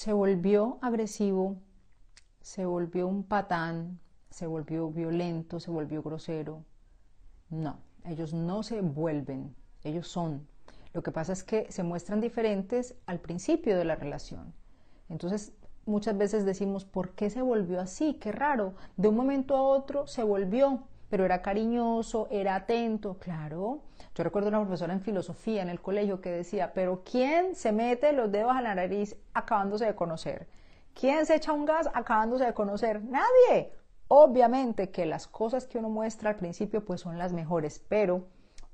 se volvió agresivo, se volvió un patán, se volvió violento, se volvió grosero. No, ellos no se vuelven, ellos son. Lo que pasa es que se muestran diferentes al principio de la relación. Entonces, muchas veces decimos, ¿por qué se volvió así? Qué raro. De un momento a otro se volvió, pero era cariñoso, era atento, claro. Yo recuerdo una profesora en filosofía en el colegio que decía, pero ¿quién se mete los dedos a la nariz acabándose de conocer? ¿Quién se echa un gas acabándose de conocer? Nadie. Obviamente que las cosas que uno muestra al principio pues son las mejores, pero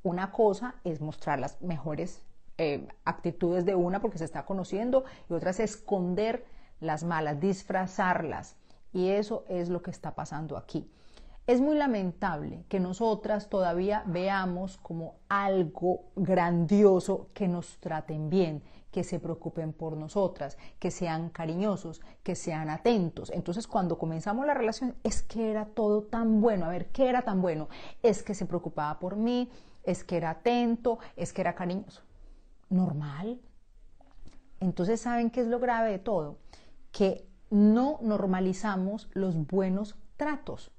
una cosa es mostrar las mejores eh, actitudes de una porque se está conociendo y otra es esconder las malas, disfrazarlas. Y eso es lo que está pasando aquí. Es muy lamentable que nosotras todavía veamos como algo grandioso que nos traten bien, que se preocupen por nosotras, que sean cariñosos, que sean atentos. Entonces cuando comenzamos la relación es que era todo tan bueno. A ver, ¿qué era tan bueno? Es que se preocupaba por mí, es que era atento, es que era cariñoso. Normal. Entonces, ¿saben qué es lo grave de todo? Que no normalizamos los buenos tratos.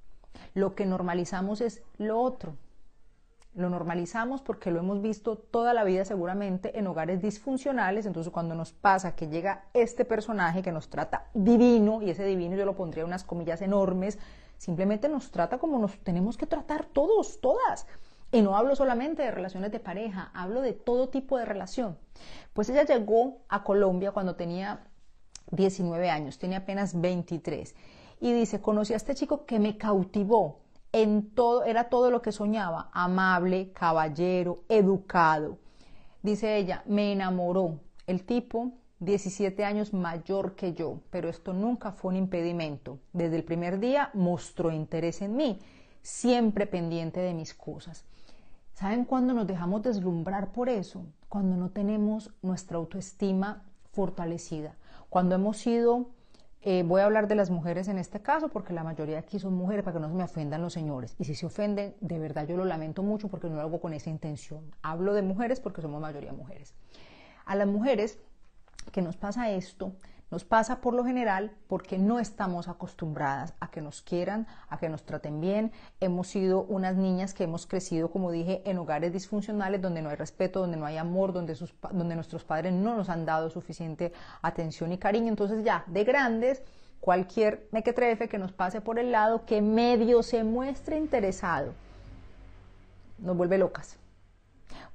Lo que normalizamos es lo otro. Lo normalizamos porque lo hemos visto toda la vida seguramente en hogares disfuncionales, entonces cuando nos pasa que llega este personaje que nos trata divino, y ese divino yo lo pondría unas comillas enormes, simplemente nos trata como nos tenemos que tratar todos, todas. Y no hablo solamente de relaciones de pareja, hablo de todo tipo de relación. Pues ella llegó a Colombia cuando tenía 19 años, tenía apenas 23 y dice, conocí a este chico que me cautivó. En todo, era todo lo que soñaba, amable, caballero, educado. Dice ella, me enamoró. El tipo, 17 años mayor que yo, pero esto nunca fue un impedimento. Desde el primer día mostró interés en mí, siempre pendiente de mis cosas. ¿Saben cuándo nos dejamos deslumbrar por eso? Cuando no tenemos nuestra autoestima fortalecida, cuando hemos sido eh, voy a hablar de las mujeres en este caso porque la mayoría aquí son mujeres para que no se me ofendan los señores. Y si se ofenden, de verdad yo lo lamento mucho porque no lo hago con esa intención. Hablo de mujeres porque somos mayoría mujeres. A las mujeres que nos pasa esto, nos pasa por lo general porque no estamos acostumbradas a que nos quieran, a que nos traten bien. Hemos sido unas niñas que hemos crecido, como dije, en hogares disfuncionales donde no hay respeto, donde no hay amor, donde, donde nuestros padres no nos han dado suficiente atención y cariño. Entonces ya, de grandes, cualquier mequetrefe que nos pase por el lado, que medio se muestre interesado, nos vuelve locas.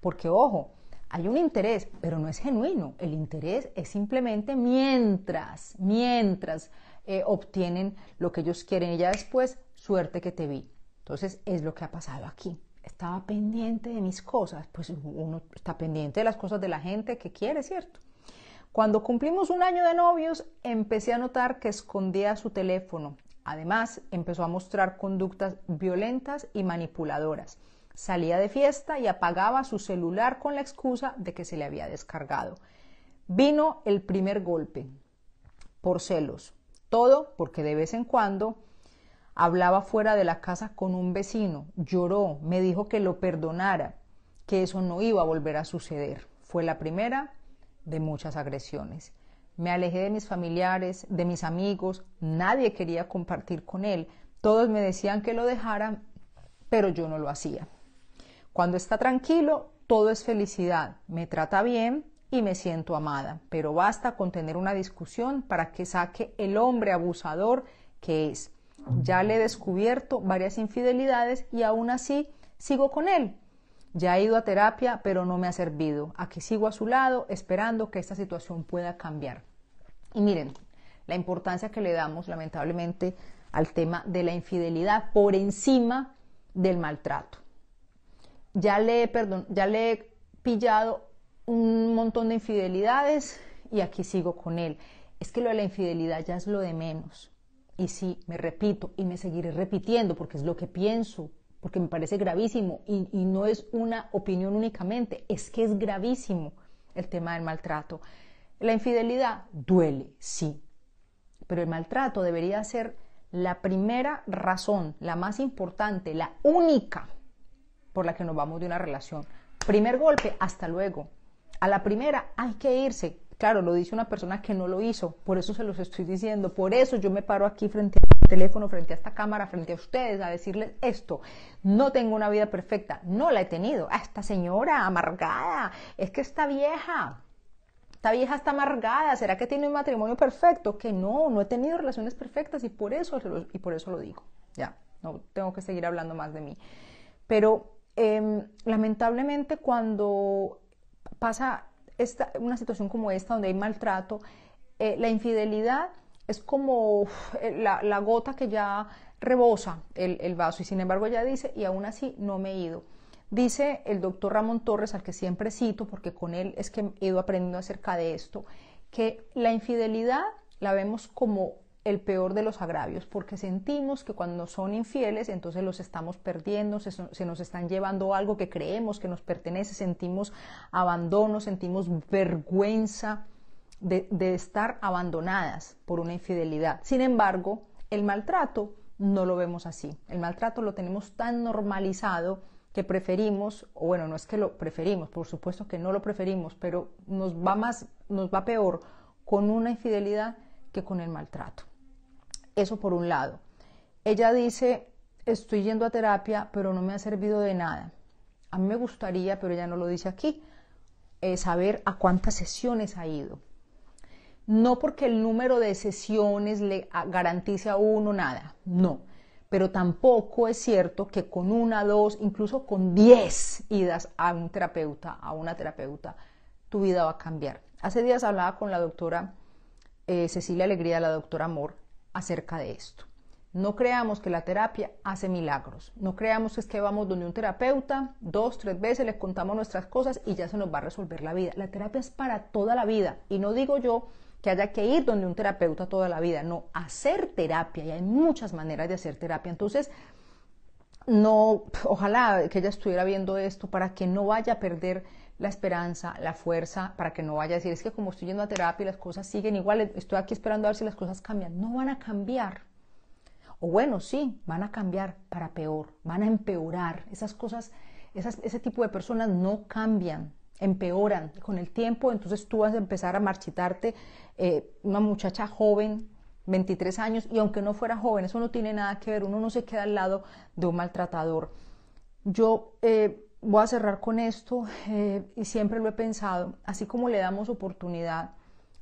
Porque ojo, hay un interés, pero no es genuino. El interés es simplemente mientras, mientras eh, obtienen lo que ellos quieren y ya después, suerte que te vi. Entonces es lo que ha pasado aquí. Estaba pendiente de mis cosas, pues uno está pendiente de las cosas de la gente que quiere, ¿cierto? Cuando cumplimos un año de novios, empecé a notar que escondía su teléfono. Además, empezó a mostrar conductas violentas y manipuladoras. Salía de fiesta y apagaba su celular con la excusa de que se le había descargado. Vino el primer golpe, por celos. Todo porque de vez en cuando hablaba fuera de la casa con un vecino, lloró, me dijo que lo perdonara, que eso no iba a volver a suceder. Fue la primera de muchas agresiones. Me alejé de mis familiares, de mis amigos, nadie quería compartir con él. Todos me decían que lo dejara, pero yo no lo hacía. Cuando está tranquilo, todo es felicidad, me trata bien y me siento amada, pero basta con tener una discusión para que saque el hombre abusador que es. Ya le he descubierto varias infidelidades y aún así sigo con él. Ya he ido a terapia, pero no me ha servido. Aquí sigo a su lado esperando que esta situación pueda cambiar. Y miren, la importancia que le damos lamentablemente al tema de la infidelidad por encima del maltrato ya le, perdón, ya le he pillado un montón de infidelidades y aquí sigo con él. Es que lo de la infidelidad ya es lo de menos. Y sí, me repito y me seguiré repitiendo porque es lo que pienso, porque me parece gravísimo y, y no es una opinión únicamente, es que es gravísimo el tema del maltrato. La infidelidad duele, sí, pero el maltrato debería ser la primera razón, la más importante, la única por la que nos vamos de una relación. Primer golpe, hasta luego. A la primera hay que irse. Claro, lo dice una persona que no lo hizo, por eso se los estoy diciendo, por eso yo me paro aquí frente al teléfono, frente a esta cámara, frente a ustedes, a decirles esto, no tengo una vida perfecta, no la he tenido, a esta señora amargada, es que está vieja, esta vieja está amargada, ¿será que tiene un matrimonio perfecto? Que no, no he tenido relaciones perfectas y por eso, y por eso lo digo. Ya, no tengo que seguir hablando más de mí. Pero Em, lamentablemente cuando pasa una situación como esta donde hay maltrato, eh, la infidelidad es como eh, la, gota que ya rebosa el, el, vaso y sin embargo ella dice, y aún así no me he ido. Dice el doctor Ramón Torres, al que siempre cito porque con él es que he ido aprendiendo acerca de esto, que la infidelidad la vemos como el peor de los agravios, porque sentimos que cuando son infieles, entonces los estamos perdiendo, se, nos están llevando algo que creemos que nos pertenece, sentimos abandono, sentimos vergüenza de, de estar abandonadas por una infidelidad. Sin embargo, el maltrato no lo vemos así. El maltrato lo tenemos tan normalizado que preferimos, o bueno, no es que lo preferimos, por supuesto que no lo preferimos, pero nos va más, nos va peor con una infidelidad que con el maltrato. Eso por un lado. Ella dice, estoy yendo a terapia, pero no me ha servido de nada. A mí me gustaría, pero ella no lo dice aquí, eh, saber a cuántas sesiones ha ido. No porque el número de sesiones le ah, garantice a uno nada, no. Pero tampoco es cierto que con una, dos, incluso con diez idas a un terapeuta, a una terapeuta, tu vida va a cambiar. Hace días hablaba con la doctora eh, Cecilia Alegría, la doctora Amor, acerca de esto. No creamos que la terapia hace milagros. No creamos que es que vamos donde un terapeuta, dos, tres veces le contamos nuestras cosas y ya se nos va a resolver la vida. La terapia es para toda la vida. Y no digo yo que haya que ir donde un terapeuta toda la vida. No, hacer terapia. Y hay muchas maneras de hacer terapia. Entonces, no, ojalá que ella estuviera viendo esto para que no vaya a perder la esperanza, la fuerza, para que no vaya a decir, es que como estoy yendo a terapia y las cosas siguen igual, estoy aquí esperando a ver si las cosas cambian. No van a cambiar. O bueno, sí, van a cambiar para peor, van a empeorar. Esas cosas, ese tipo de personas no cambian, empeoran con el tiempo. Entonces tú vas a empezar a marchitarte, eh, una muchacha joven, 23 años, y aunque no fuera joven, eso no tiene nada que ver, uno no se queda al lado de un maltratador. Yo eh, voy a cerrar con esto eh, y siempre lo he pensado, así como le damos oportunidad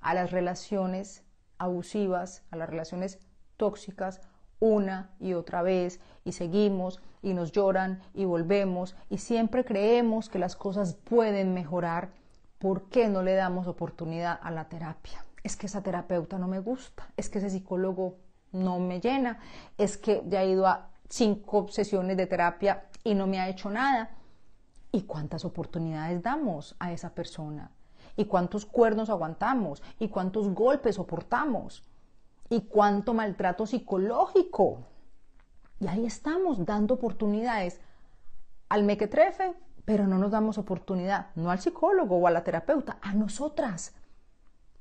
a las relaciones abusivas, a las relaciones tóxicas, una y otra vez y seguimos y nos lloran y volvemos y siempre creemos que las cosas pueden mejorar, ¿por qué no le damos oportunidad a la terapia? Es que esa terapeuta no me gusta, es que ese psicólogo no me llena, es que ya he ido a cinco sesiones de terapia y no me ha hecho nada ¿Y cuántas oportunidades damos a esa persona? ¿Y cuántos cuernos aguantamos? ¿Y cuántos golpes soportamos? ¿Y cuánto maltrato psicológico? Y ahí estamos dando oportunidades al mequetrefe, pero no nos damos oportunidad, no al psicólogo o a la terapeuta, a nosotras.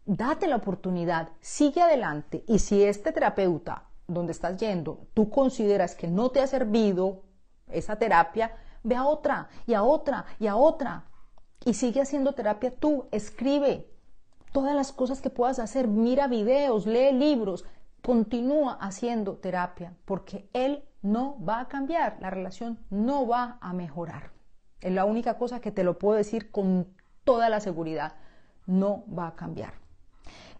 Date la oportunidad, sigue adelante. Y si este terapeuta donde estás yendo, tú consideras que no te ha servido esa terapia, ve a otra y a otra y a otra. Y sigue haciendo terapia tú, escribe todas las cosas que puedas hacer, mira videos, lee libros, continúa haciendo terapia porque él no va a cambiar, la relación no va a mejorar. Es la única cosa que te lo puedo decir con toda la seguridad, no va a cambiar.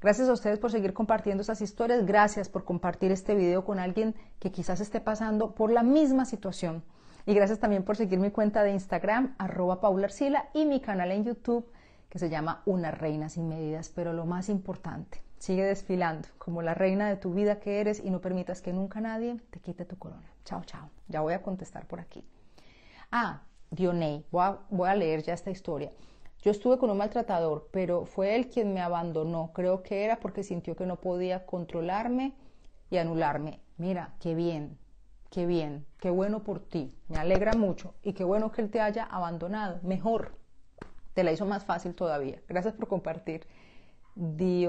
Gracias a ustedes por seguir compartiendo esas historias, gracias por compartir este video con alguien que quizás esté pasando por la misma situación. Y gracias también por seguir mi cuenta de Instagram, arroba Paula y mi canal en YouTube, que se llama Una Reina Sin Medidas. Pero lo más importante, sigue desfilando como la reina de tu vida que eres y no permitas que nunca nadie te quite tu corona. Chao, chao. Ya voy a contestar por aquí. Ah, Dionei, voy voy a leer ya esta historia. Yo estuve con un maltratador, pero fue él quien me abandonó. Creo que era porque sintió que no podía controlarme y anularme. Mira, qué bien. Qué bien, qué bueno por ti, me alegra mucho y qué bueno que él te haya abandonado. Mejor, te la hizo más fácil todavía. Gracias por compartir. Dios.